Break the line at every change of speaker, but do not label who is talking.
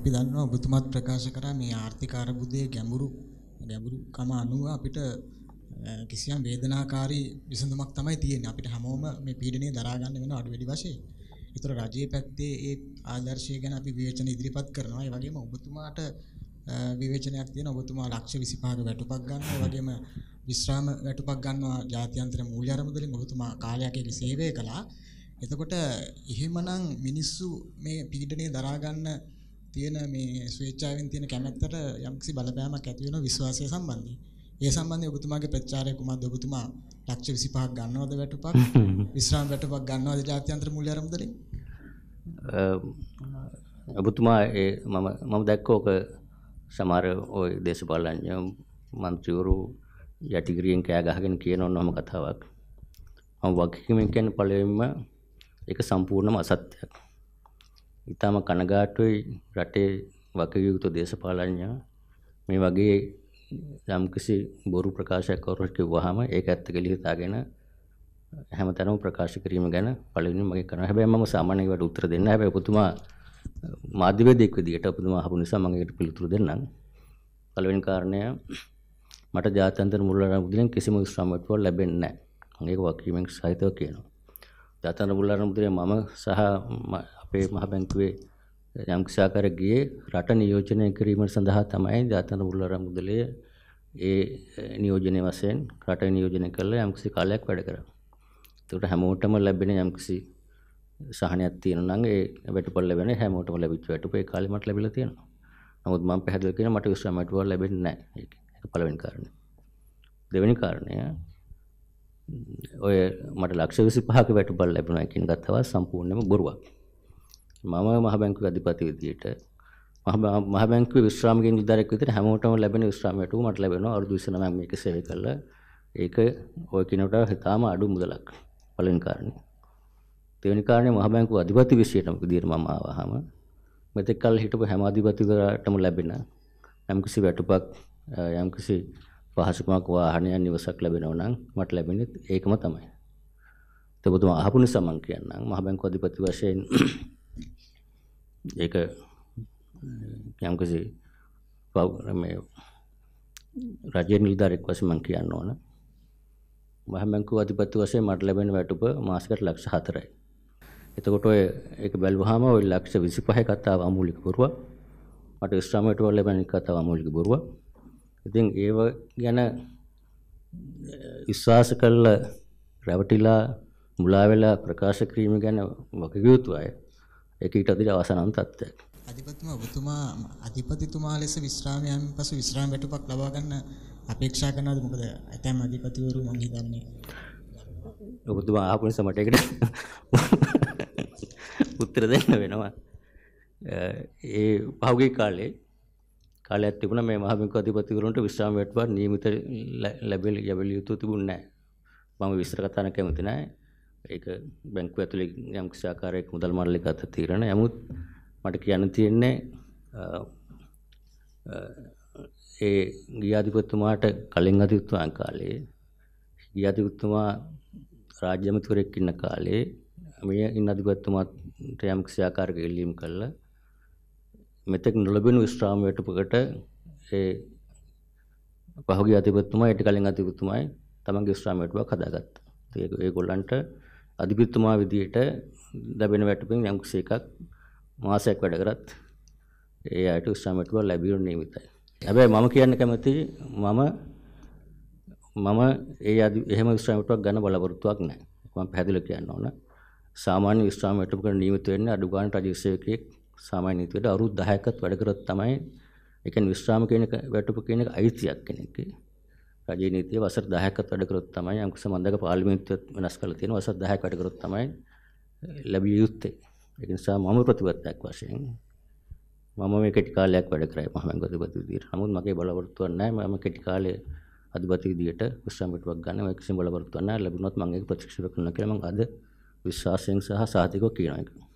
අපි දන්නවා ඔබතුමත් ප්‍රකාශ කරා මේ ආර්ථික අර්බුදයේ ගැඹුරු ගැඹුරුකම අනුව අපිට කිසියම් වේදනාකාරී විසඳුමක් තමයි තියෙන්නේ. අපිට හැමෝම මේ පීඩනය දරා ගන්න වෙන අඩු වැඩි වශයෙන්. ඒතර රජයේ පැත්තේ ඒ ආදර්ශය ගැන අපි විවේචන ඉදිරිපත් කරනවා. ඒ වගේම ඔබතුමාට විවේචනයක් තියෙන ඔබතුමා ලක්ෂ 25ක වැටුපක් ගන්නවා. ඒ වගේම විශ්‍රාම වැටුපක් ගන්නවා ජාත්‍යන්තර මූල්‍ය අරමුදු වලින් ඔබතුමා කාලයක් ඒක සේවය කළා. එතකොට එහෙමනම් මිනිස්සු මේ පීඩනය දරා ගන්න තියෙන මේ ස්වේච්ඡාවෙන් තියෙන කැමැත්තට යම්කිසි බලපෑමක් ඇති වෙන විශ්වාසය සම්බන්ධයෙන්. ඒ සම්බන්ධයෙන් ඔබතුමාගේ ප්‍රචාරය කුමක්ද ඔබතුමා ලක්ෂ 25ක් ගන්නවද වැටුපක්? විශ්‍රාම වැටුපක් ගන්නවද ජාත්‍යන්තර මූල්‍ය ආරම්භදලින්?
ඔබතුමා ඒ මම මම දැක්කෝක සමහර ওই දේශපාලනඥ മന്ത്രിවරු යටිගිරියෙන් කෑ ගහගෙන කියන ඔන්නම කතාවක්. මම වගකීමෙන් කියන්නේ පළවෙනිම ඒක සම්පූර්ණම අසත්‍යයක්. ඉතාම කනගාටුයි රටේ වකයුතු දේශපාලඥයා මේ වගේ යම්කිසි බොරු ප්‍රකාශයක් කවුරුත් කිව්වහම ඒක ඇත්ත කියලා හිතාගෙන හැමතැනම ප්‍රකාශ කිරීම ගැන පළවෙනි මගේ කරන හැබැයි මම සාමාන්‍ය ඒවට උත්තර දෙන්න හැබැයි ඔබතුමා මාධ්‍යවේදීෙක් විදියට ඔබතුමා අහපු නිසා මම ඒකට පිළිතුරු දෙන්නම් පළවෙනි කාරණය මට ජාත්‍යන්තර මුල්ලන උදින කිසිම ශ්‍රමත්වයක් ලැබෙන්නේ නැහැ මම ඒක වකීමෙන් සහිතව කියනවා ජාතන බුල්ලාරමුදුරේ මම සහ අපේ මහ බැංකුවේ යම්කිසාකාර ගියේ රට නියෝජනය කිරීම සඳහා තමයි ජාතන බුල්ලාරමුදුලේ ඒ නියෝජනය වශයෙන් රට නියෝජනය කරලා යම්කිසි කාලයක් වැඩ කරා. ඒකට හැමෝටම ලැබෙන යම්කිසි සහනයක් තියෙනවා නම් ඒ වැටුපල් ලැබෙන හැමෝටම ලැබිච්ච වැටුප ඒ කාලේ මට ලැබිලා තියෙනවා. නමුත් මම පැහැදිලිව කියන මට විශ්‍රාම වැටුපක් ලැබෙන්නේ නැහැ. ඒක පළවෙනි කාරණේ. දෙවෙනි කාරණය ඔය මට ලක්ෂ විසි පහක වැටුපල් ලැබුණා කියන කතාව සම්පූර්ණයෙන්ම බොරුවක්. මම මහ බැංකුව අධිපති විදියට මහ බැංකුවේ විශ්‍රාමික නිලධාරියෙක් විදියට හැමෝටම ලැබෙන විශ්‍රාම වැටුප මට ලැබෙනවා අවුරුදු 29 මේක සේවය කළා. ඒක ඔය කිනට හිතාම අඩු මුදලක්. පළවෙනි කාරණේ. දෙවෙනි කාරණේ මහ බැංකුව අධිපති විශේෂම විදියට මම ආවහම මෙතෙක් කල් හිටපු හැම අධිපතිවරයාටම ලැබෙන යම්කිසි වැටුපක් යම්කිසි පහසුකමක් වාහනයක් නිවසක් ලැබෙනවා නම් මට ලැබෙන්නේ ඒකම තමයි. ඒක ඔබතුමා අහපු නිසා මම කියන්නම් මහ බැංකු අධිපති වශයෙන් ඒක යම්කිසි මේ රජයේ නිලධාරියෙක් වශයෙන් මම කියන්න ඕන. මහ බැංකු අධිපති වශයෙන් මට ලැබෙන වැටුප මාසිකට ලක්ෂ 4යි. එතකොට ඔය ඒක බැලුවාම ඔය ලක්ෂ 25 කතාව අමූලික බොරුවක්. මට විශ්‍රාමයට ලැබෙන කතාව අමූලික බොරුවක්. ඉතින් ඒව ගැන විශ්වාස කරලා රැවටිලා මුලා වෙලා ප්‍රකාශ කිරීම ගැන වගකීතු අය ඒක ඊට අදිට අවසනන්ත තත්ත්වයක්.
අධිපතිතුමා ඔබතුමා අධිපතිතුමා ලෙස විශ්‍රාමයන් පසු විශ්‍රාම වැටුපක් ලබා ගන්න අපේක්ෂා කරනවද මොකද ඇතැම් අධිපතිවරු මම හිතන්නේ
ඔබතුමා ආපු නිසා මට ඒකට උත්තර දෙන්න වෙනවා. ඒ පහුගිය කාලේ කාලයක් තිබුණා මේ මහ බැංකු අධිපතිවරුන්ට විශ්‍රාම වැටුපා නියමිත ලැබෙල යැබෙල යුතු තිබුණේ නැහැ. මම විස්තර කතා කරන්න කැමති නැහැ. ඒක බැංකුව ඇතුලේ යම් කිසි ආකාරයක මුදල් මණ්ඩලයක අත తీරන. නමුත් මට කියන්න තියෙන්නේ ඒ ගියාධිපතිතුමාට කලින් අධිපතිතුමා කාලේ ගියාධිපතිතුමා රාජ්‍ය අමාත්‍යවරයෙක් ඉන්න කාලේ මේ ඉන්න අධිපතිතුමාට යම් කිසි ආකාරයක එල්ලීම් කළා මෙතෙක් නොලබුණු විශ්‍රාමයට පුකට ඒ පහුගිය අධිපතිතුමා ඊට කලින් අධිපතිතුමායි තමන්ගේ විශ්‍රාමයට බක් හදාගත්තා. ඒක ඒගොල්ලන්ට අධිපතිතුමා විදියට ලැබෙන වැටුපින් යම් කිසි එකක් මාසයක් වැඩ කරත් ඒ අයට විශ්‍රාමයට බක් ලැබියොත් නියමිතයි. හැබැයි මම කියන්න කැමති මම මම ඒ එහෙම විශ්‍රාමයටක් ගන්න බලාපොරොත්තුවක් නැහැ. මම පැහැදිලිව කියන්න ඕන. සාමාන්‍ය විශ්‍රාමයටකට නියමිත වෙන්නේ අඩු ගාණ රජ සේවකයෙක් සාමාන්‍ය විදියට අවුරුදු 10කත් වැඩ කරොත් තමයි ඒ කියන්නේ විශ්‍රාම කියන එක වැටුප කියන එක අයිතියක් කෙනෙක්ගේ. රජයේ නීතිය වසර 10කත් වැඩ කරොත් තමයි අංකුස මන්දක පාර්ලිමේන්තුවත් වෙනස් කරලා තියෙන වසර 10ක් වැඩ කරොත් තමයි ලැබිය යුත්තේ. ඒ නිසා මම ප්‍රතිවත්තක් වශයෙන් මම මේ කෙටි කාලයක් වැඩ කරයි මම අධිපති විදියට. නමුත් මගේ බලපෑම නැහැ මම කෙටි කාලයේ අධිපති විදියට විශ්‍රාම පිටුවක් ගන්න මම කිසිම බලපෑමක් නැහැ. ලැබුණොත් මම ඒක ප්‍රතික්ෂේප කරනවා කියලා මම අද විශ්වාසයෙන් සහ සාහිතිකව කියනවා.